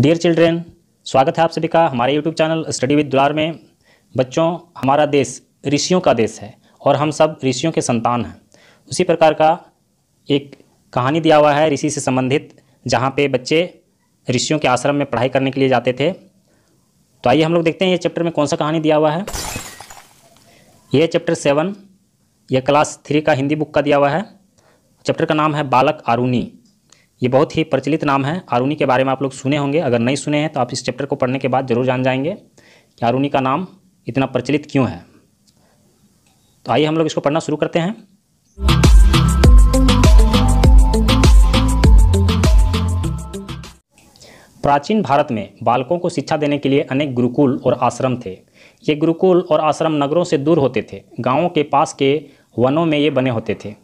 dear children स्वागत है आप सभी का हमारे यूट्यूब चैनल स्टडी विद दुलार में बच्चों हमारा देश ऋषियों का देश है और हम सब ऋषियों के संतान हैं उसी प्रकार का एक कहानी दिया हुआ है ऋषि से संबंधित जहाँ पे बच्चे ऋषियों के आश्रम में पढ़ाई करने के लिए जाते थे तो आइए हम लोग देखते हैं ये चैप्टर में कौन सा कहानी दिया हुआ है ये चैप्टर सेवन यह क्लास थ्री का हिंदी बुक का दिया हुआ है चैप्टर का नाम है बालक आरूनी ये बहुत ही प्रचलित नाम है आरुनी के बारे में आप लोग सुने होंगे अगर नहीं सुने हैं तो आप इस चैप्टर को पढ़ने के बाद ज़रूर जान जाएंगे कि आरुनी का नाम इतना प्रचलित क्यों है तो आइए हम लोग इसको पढ़ना शुरू करते हैं प्राचीन भारत में बालकों को शिक्षा देने के लिए अनेक गुरुकुल और आश्रम थे ये गुरुकुल और आश्रम नगरों से दूर होते थे गांवों के पास के वनों में ये बने होते थे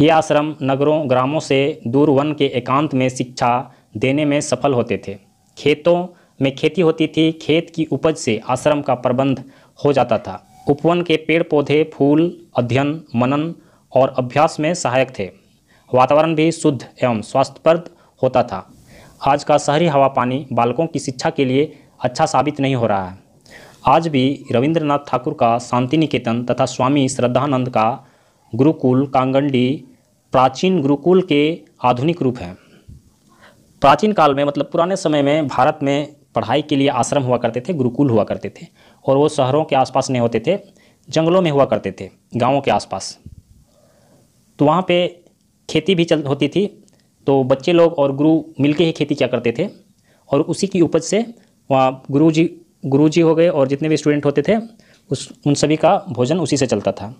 ये आश्रम नगरों ग्रामों से दूर वन के एकांत में शिक्षा देने में सफल होते थे खेतों में खेती होती थी खेत की उपज से आश्रम का प्रबंध हो जाता था उपवन के पेड़ पौधे फूल अध्ययन मनन और अभ्यास में सहायक थे वातावरण भी शुद्ध एवं स्वास्थ्यप्रद होता था आज का शहरी हवा पानी बालकों की शिक्षा के लिए अच्छा साबित नहीं हो रहा है आज भी रविंद्रनाथ ठाकुर का शांति निकेतन तथा स्वामी श्रद्धानंद का गुरुकुल कांगंडी प्राचीन गुरुकुल के आधुनिक रूप हैं प्राचीन काल में मतलब पुराने समय में भारत में पढ़ाई के लिए आश्रम हुआ करते थे गुरुकुल हुआ करते थे और वो शहरों के आसपास नहीं होते थे जंगलों में हुआ करते थे गाँवों के आसपास तो वहाँ पे खेती भी चल होती थी तो बच्चे लोग और गुरु मिलके ही खेती किया करते थे और उसी की उपज से वहाँ गुरु जी गुरु जी हो गए और जितने भी स्टूडेंट होते थे उस उन सभी का भोजन उसी से चलता था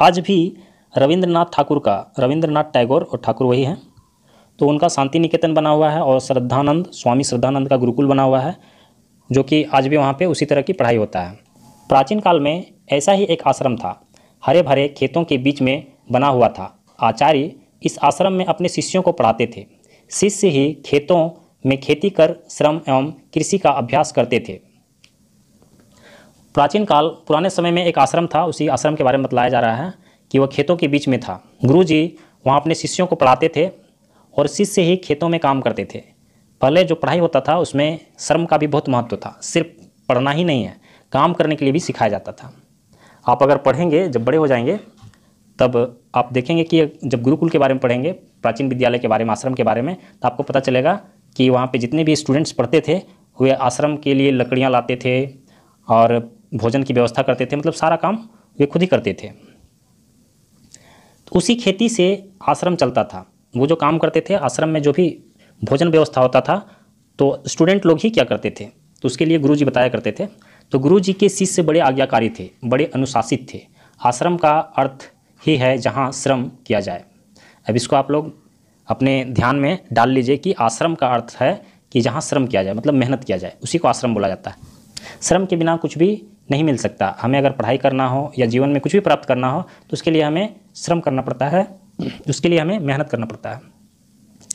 आज भी रविंद्रनाथ ठाकुर का रविंद्रनाथ टैगोर और ठाकुर वही हैं तो उनका शांति निकेतन बना हुआ है और श्रद्धानंद स्वामी श्रद्धानंद का गुरुकुल बना हुआ है जो कि आज भी वहाँ पे उसी तरह की पढ़ाई होता है प्राचीन काल में ऐसा ही एक आश्रम था हरे भरे खेतों के बीच में बना हुआ था आचार्य इस आश्रम में अपने शिष्यों को पढ़ाते थे शिष्य ही खेतों में खेती कर श्रम एवं कृषि का अभ्यास करते थे प्राचीन काल पुराने समय में एक आश्रम था उसी आश्रम के बारे में बताया जा रहा है कि वह खेतों के बीच में था गुरु जी वहाँ अपने शिष्यों को पढ़ाते थे और शिष्य ही खेतों में काम करते थे पहले जो पढ़ाई होता था उसमें श्रम का भी बहुत महत्व था सिर्फ पढ़ना ही नहीं है काम करने के लिए भी सिखाया जाता था आप अगर पढ़ेंगे जब बड़े हो जाएंगे तब आप देखेंगे कि जब गुरुकुल के बारे में पढ़ेंगे प्राचीन विद्यालय के बारे में आश्रम के बारे में तो आपको पता चलेगा कि वहाँ पे जितने भी स्टूडेंट्स पढ़ते थे वे आश्रम के लिए लकड़ियाँ लाते थे और भोजन की व्यवस्था करते थे मतलब सारा काम वे खुद ही करते थे तो उसी खेती से आश्रम चलता था वो जो काम करते थे आश्रम में जो भी भोजन व्यवस्था होता था तो स्टूडेंट लोग ही क्या करते थे तो उसके लिए गुरुजी बताया करते थे तो गुरुजी के शिष्य बड़े आज्ञाकारी थे बड़े अनुशासित थे आश्रम का अर्थ ही है जहाँ श्रम किया जाए अब इसको आप लोग अपने ध्यान में डाल लीजिए कि आश्रम का अर्थ है कि जहाँ श्रम किया जाए मतलब मेहनत किया जाए उसी को आश्रम बोला जाता है श्रम के बिना कुछ भी नहीं मिल सकता हमें अगर पढ़ाई करना हो या जीवन में कुछ भी प्राप्त करना हो तो उसके लिए हमें श्रम करना पड़ता है उसके लिए हमें मेहनत करना पड़ता है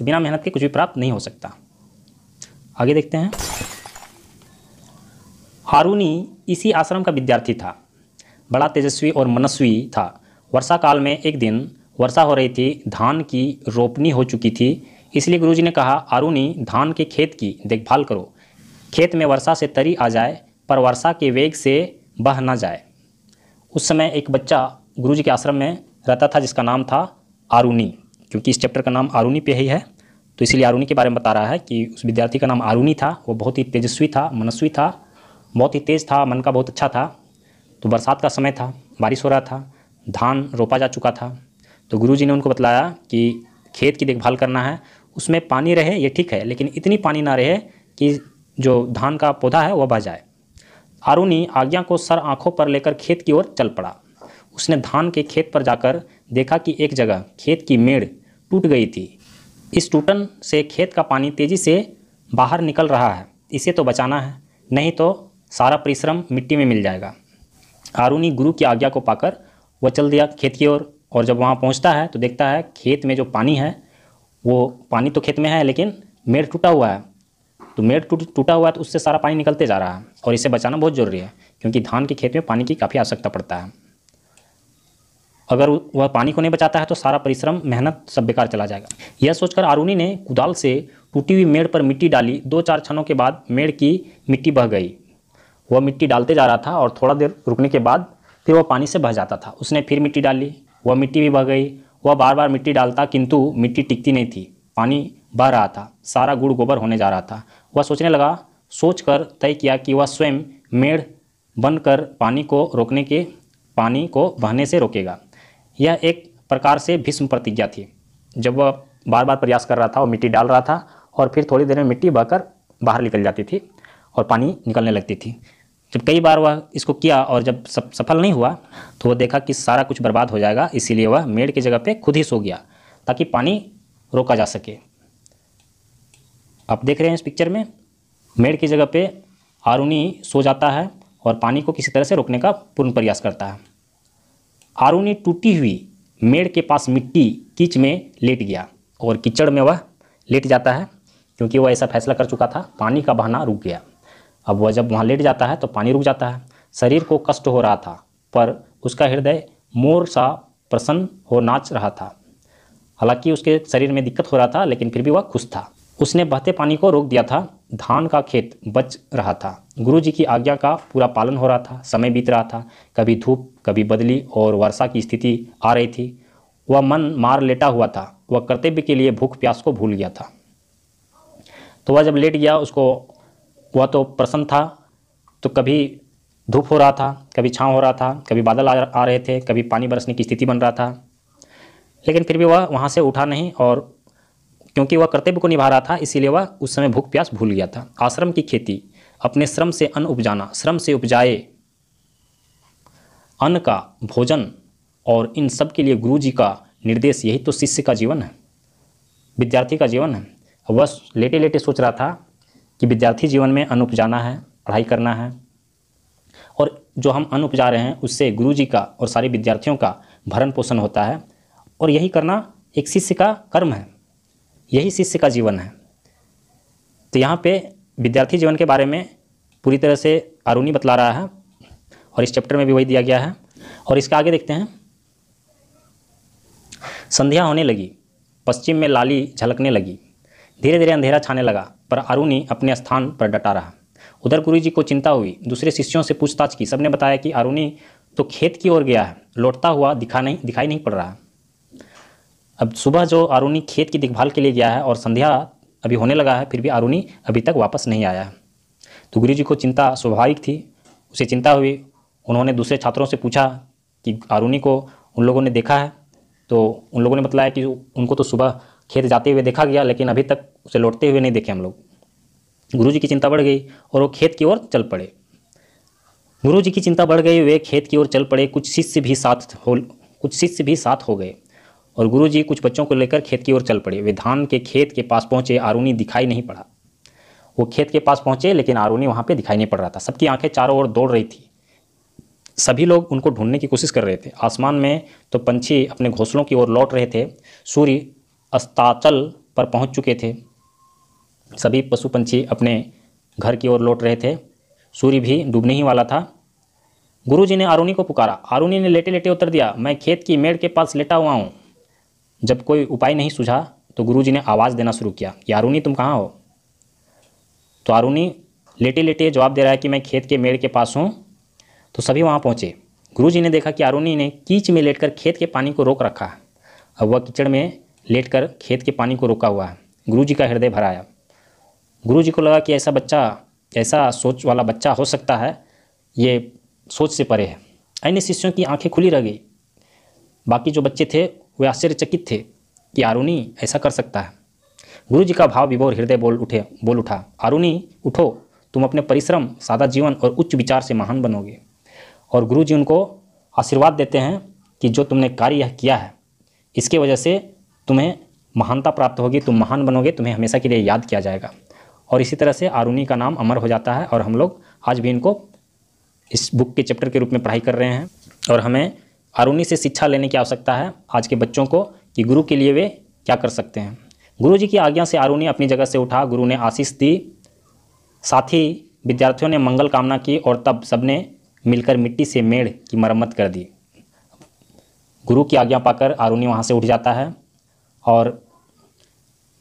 बिना मेहनत के कुछ भी प्राप्त नहीं हो सकता आगे देखते हैं हारूनी इसी आश्रम का विद्यार्थी था बड़ा तेजस्वी और मनस्वी था वर्षा काल में एक दिन वर्षा हो रही थी धान की रोपनी हो चुकी थी इसलिए गुरुजी ने कहा आरूनी धान के खेत की देखभाल करो खेत में वर्षा से तरी आ जाए पर वर्षा के वेग से बह ना जाए उस समय एक बच्चा गुरु जी के आश्रम में रहता था जिसका नाम था आरूनी क्योंकि इस चैप्टर का नाम आरूनी पे ही है तो इसलिए आरूनी के बारे में बता रहा है कि उस विद्यार्थी का नाम आरूनी था वो बहुत ही तेजस्वी था मनस्वी था बहुत ही तेज़ था मन का बहुत अच्छा था तो बरसात का समय था बारिश हो रहा था धान रोपा जा चुका था तो गुरु ने उनको बताया कि खेत की देखभाल करना है उसमें पानी रहे ये ठीक है लेकिन इतनी पानी ना रहे कि जो धान का पौधा है वह बह जाए आरुणी आज्ञा को सर आंखों पर लेकर खेत की ओर चल पड़ा उसने धान के खेत पर जाकर देखा कि एक जगह खेत की मेड़ टूट गई थी इस टूटन से खेत का पानी तेज़ी से बाहर निकल रहा है इसे तो बचाना है नहीं तो सारा परिश्रम मिट्टी में मिल जाएगा आरुणी गुरु की आज्ञा को पाकर वह चल दिया खेत की ओर और, और जब वहाँ पहुँचता है तो देखता है खेत में जो पानी है वो पानी तो खेत में है लेकिन मेड़ टूटा हुआ है तो मेड टूट टूटा हुआ है तो उससे सारा पानी निकलते जा रहा है और इसे बचाना बहुत ज़रूरी है क्योंकि धान के खेत में पानी की काफ़ी आवश्यकता पड़ता है अगर वह पानी को नहीं बचाता है तो सारा परिश्रम मेहनत सब बेकार चला जाएगा यह सोचकर आरुणी ने कुदाल से टूटी हुई मेड़ पर मिट्टी डाली दो चार क्षणों के बाद मेड़ की मिट्टी बह गई वह मिट्टी डालते जा रहा था और थोड़ा देर रुकने के बाद फिर वह पानी से बह जाता था उसने फिर मिट्टी डाली वह मिट्टी भी बह गई वह बार बार मिट्टी डालता किंतु मिट्टी टिकती नहीं थी पानी बह रहा था सारा गुड़ गोबर होने जा रहा था वह सोचने लगा सोचकर तय किया कि वह स्वयं मेड़ बनकर पानी को रोकने के पानी को बहने से रोकेगा यह एक प्रकार से भीष्म प्रतिज्ञा थी जब वह बार बार प्रयास कर रहा था और मिट्टी डाल रहा था और फिर थोड़ी देर में मिट्टी बहकर बाहर निकल जाती थी और पानी निकलने लगती थी जब कई बार वह इसको किया और जब सफल नहीं हुआ तो वह देखा कि सारा कुछ बर्बाद हो जाएगा इसीलिए वह मेड़ की जगह पे खुद ही सो गया ताकि पानी रोका जा सके आप देख रहे हैं इस पिक्चर में मेड़ की जगह पे आरुणी सो जाता है और पानी को किसी तरह से रोकने का पूर्ण प्रयास करता है आरुणी टूटी हुई मेड़ के पास मिट्टी कीच में लेट गया और कीचड़ में वह लेट जाता है क्योंकि वह ऐसा फैसला कर चुका था पानी का बहाना रुक गया अब वह जब वहाँ लेट जाता है तो पानी रुक जाता है शरीर को कष्ट हो रहा था पर उसका हृदय मोर सा प्रसन्न हो नाच रहा था हालांकि उसके शरीर में दिक्कत हो रहा था लेकिन फिर भी वह खुश था उसने बहते पानी को रोक दिया था धान का खेत बच रहा था गुरुजी की आज्ञा का पूरा पालन हो रहा था समय बीत रहा था कभी धूप कभी बदली और वर्षा की स्थिति आ रही थी वह मन मार लेटा हुआ था वह कर्तव्य के लिए भूख प्यास को भूल गया था तो वह जब लेट गया उसको वह तो प्रसन्न था तो कभी धूप हो रहा था कभी छाँव हो रहा था कभी बादल आ रहे थे कभी पानी बरसने की स्थिति बन रहा था लेकिन फिर भी वह वहाँ से उठा नहीं और क्योंकि वह कर्तव्य को निभा रहा था इसीलिए वह उस समय भूख प्यास भूल गया था आश्रम की खेती अपने श्रम से अन्न उपजाना श्रम से उपजाए अन्न का भोजन और इन सब के लिए गुरु जी का निर्देश यही तो शिष्य का जीवन है विद्यार्थी का जीवन है वह लेटे लेटे सोच रहा था कि विद्यार्थी जीवन में अन्न उपजाना है पढ़ाई करना है और जो हम अन्न उपजा रहे हैं उससे गुरु जी का और सारे विद्यार्थियों का भरण पोषण होता है और यही करना एक शिष्य का कर्म है यही शिष्य का जीवन है तो यहाँ पे विद्यार्थी जीवन के बारे में पूरी तरह से अरुणी बतला रहा है और इस चैप्टर में भी वही दिया गया है और इसका आगे देखते हैं संध्या होने लगी पश्चिम में लाली झलकने लगी धीरे धीरे अंधेरा छाने लगा पर अरुणी अपने स्थान पर डटा रहा उधर गुरु जी को चिंता हुई दूसरे शिष्यों से पूछताछ की सबने बताया कि अरुणी तो खेत की ओर गया है लौटता हुआ दिखा नहीं दिखाई नहीं पड़ रहा अब सुबह जो आरुनी खेत की देखभाल के लिए गया है और संध्या अभी होने लगा है फिर भी आरुनी अभी तक वापस नहीं आया है तो गुरु जी को चिंता स्वाभाविक थी उसे चिंता हुई उन्होंने दूसरे छात्रों से पूछा कि आरुनी को उन लोगों ने देखा है तो उन लोगों ने बताया कि उनको तो सुबह खेत जाते हुए देखा गया लेकिन अभी तक उसे लौटते हुए नहीं देखे हम लोग गुरु जी की चिंता बढ़ गई और वो खेत की ओर चल पड़े गुरु जी की चिंता बढ़ गई वे खेत की ओर चल पड़े कुछ शिष्य भी साथ हो कुछ शिष्य भी साथ हो गए और गुरुजी कुछ बच्चों को लेकर खेत की ओर चल पड़े वे धान के खेत के पास पहुंचे आरूनी दिखाई नहीं पड़ा वो खेत के पास पहुंचे लेकिन आरूनी वहाँ पर दिखाई नहीं पड़ रहा था सबकी आंखें चारों ओर दौड़ रही थी सभी लोग उनको ढूंढने की कोशिश कर रहे थे आसमान में तो पंछी अपने घोंसलों की ओर लौट रहे थे सूर्य अस्ताचल पर पहुँच चुके थे सभी पशु पंछी अपने घर की ओर लौट रहे थे सूर्य भी डूबने ही वाला था गुरुजी ने आरुणी को पुकारा आरुणी ने लेटे लेटे उतर दिया मैं खेत की मेड़ के पास लेटा हुआ हूँ जब कोई उपाय नहीं सुझा तो गुरुजी ने आवाज़ देना शुरू किया कि आरुणी तुम कहाँ हो तो आरुणी लेटे लेटे जवाब दे रहा है कि मैं खेत के मेड़ के पास हूँ तो सभी वहाँ पहुँचे गुरु ने देखा कि आरुणी ने कीच में लेट खेत के पानी को रोक रखा अब वह कीचड़ में कर खेत के पानी को रोका हुआ है जी का हृदय भराया जी को लगा कि ऐसा बच्चा ऐसा सोच वाला बच्चा हो सकता है ये सोच से परे है अन्य शिष्यों की आंखें खुली रह गई बाकी जो बच्चे थे वे आश्चर्यचकित थे कि आरुणी ऐसा कर सकता है गुरु जी का भाव विभोर हृदय बोल उठे बोल उठा आरुणी उठो तुम अपने परिश्रम सादा जीवन और उच्च विचार से महान बनोगे और गुरु जी उनको आशीर्वाद देते हैं कि जो तुमने कार्य किया है इसके वजह से तुम्हें महानता प्राप्त होगी तुम महान बनोगे तुम्हें हमेशा के लिए याद किया जाएगा और इसी तरह से आरुणी का नाम अमर हो जाता है और हम लोग आज भी इनको इस बुक के चैप्टर के रूप में पढ़ाई कर रहे हैं और हमें और उन्हीं से शिक्षा लेने की आवश्यकता है आज के बच्चों को कि गुरु के लिए वे क्या कर सकते हैं गुरु जी की आज्ञा से आरुणी अपनी जगह से उठा गुरु ने आशीष दी साथ ही विद्यार्थियों ने मंगल कामना की और तब सबने मिलकर मिट्टी से मेड़ की मरम्मत कर दी गुरु की आज्ञा पाकर आरुणी वहाँ से उठ जाता है और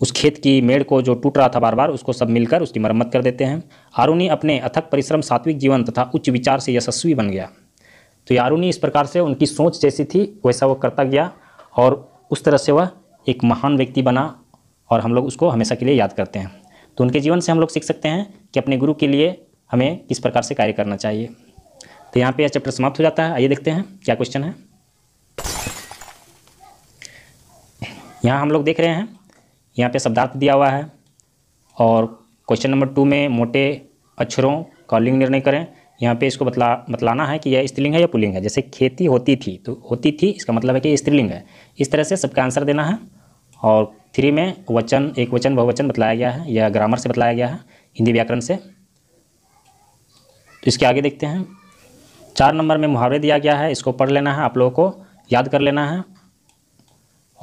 उस खेत की मेड़ को जो टूट रहा था बार बार उसको सब मिलकर उसकी मरम्मत कर देते हैं आरुणी अपने अथक परिश्रम सात्विक जीवन तथा उच्च विचार से यशस्वी बन गया तो यारूनी इस प्रकार से उनकी सोच जैसी थी वैसा वो करता गया और उस तरह से वह एक महान व्यक्ति बना और हम लोग उसको हमेशा के लिए याद करते हैं तो उनके जीवन से हम लोग सीख सकते हैं कि अपने गुरु के लिए हमें किस प्रकार से कार्य करना चाहिए तो यहाँ पे यह चैप्टर समाप्त हो जाता है आइए देखते हैं क्या क्वेश्चन है यहाँ हम लोग देख रहे हैं यहाँ पे शब्दार्थ दिया हुआ है और क्वेश्चन नंबर टू में मोटे अक्षरों का लिंग निर्णय करें यहाँ पे इसको बतला बतलाना है कि यह स्त्रीलिंग है या पुलिंग है जैसे खेती होती थी तो होती थी इसका मतलब है कि स्त्रीलिंग है इस तरह से सबका आंसर देना है और थ्री में वचन एक वचन बहुवचन बतलाया गया है या ग्रामर से बतलाया गया है हिंदी व्याकरण से तो इसके आगे देखते हैं चार नंबर में मुहावरे दिया गया है इसको पढ़ लेना है आप लोगों को याद कर लेना है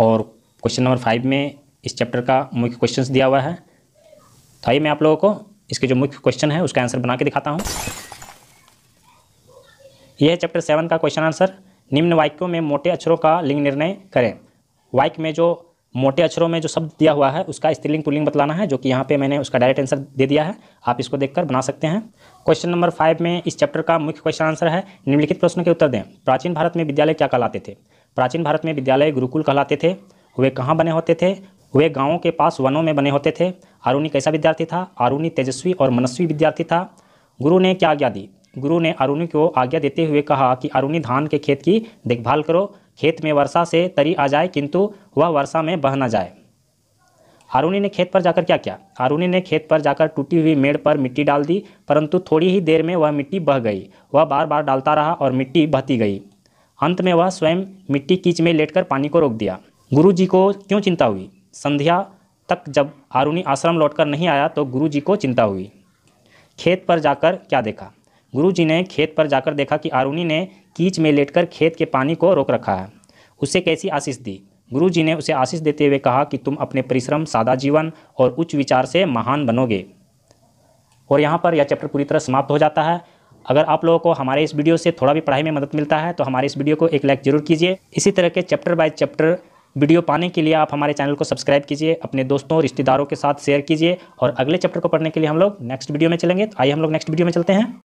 और क्वेश्चन नंबर फाइव में इस चैप्टर का मुख्य क्वेश्चन दिया हुआ है तो आइए मैं आप लोगों को इसके जो मुख्य क्वेश्चन है उसका आंसर बना के दिखाता हूँ यह है चैप्टर सेवन का क्वेश्चन आंसर निम्न वाक्यों में मोटे अक्षरों का लिंग निर्णय करें वाक्य में जो मोटे अक्षरों में जो शब्द दिया हुआ है उसका स्त्रीलिंग पुलिंग बतलाना है जो कि यहाँ पे मैंने उसका डायरेक्ट आंसर दे दिया है आप इसको देखकर बना सकते हैं क्वेश्चन नंबर फाइव में इस चैप्टर का मुख्य क्वेश्चन आंसर है निम्नलिखित प्रश्न के उत्तर दें प्राचीन भारत में विद्यालय क्या कहलाते थे प्राचीन भारत में विद्यालय गुरुकुल कहलाते थे वे कहाँ बने होते थे वे गाँवों के पास वनों में बने होते थे आरूणी कैसा विद्यार्थी था आरुणी तेजस्वी और मनस्वी विद्यार्थी था गुरु ने क्या आज्ञा दी गुरु ने अरुणी को आज्ञा देते हुए कहा कि अरुणी धान के खेत की देखभाल करो खेत में वर्षा से तरी आ जाए किंतु वह वर्षा में बह न जाए अरुणी ने खेत पर जाकर क्या किया अरुणी ने खेत पर जाकर टूटी हुई मेड़ पर मिट्टी डाल दी परंतु थोड़ी ही देर में वह मिट्टी बह गई वह बार बार डालता रहा और मिट्टी बहती गई अंत में वह स्वयं मिट्टी कीच में लेटकर पानी को रोक दिया गुरु जी को क्यों चिंता हुई संध्या तक जब अरुणी आश्रम लौटकर नहीं आया तो गुरु जी को चिंता हुई खेत पर जाकर क्या देखा गुरुजी ने खेत पर जाकर देखा कि आरुणी ने कीच में लेटकर खेत के पानी को रोक रखा है उसे कैसी आशीष दी गुरुजी ने उसे आशीष देते हुए कहा कि तुम अपने परिश्रम सादा जीवन और उच्च विचार से महान बनोगे और यहाँ पर यह चैप्टर पूरी तरह समाप्त हो जाता है अगर आप लोगों को हमारे इस वीडियो से थोड़ा भी पढ़ाई में मदद मिलता है तो हमारे इस वीडियो को एक लाइक जरूर कीजिए इसी तरह के चैप्टर बाय चैप्टर वीडियो पाने के लिए आप हमारे चैनल को सब्सक्राइब कीजिए अपने दोस्तों रिश्तेदारों के साथ शेयर कीजिए और अगले चैप्टर को पढ़ने के लिए हम लोग नेक्स्ट वीडियो में चलेंगे तो आइए हम लोग नेक्स्ट वीडियो में चलते हैं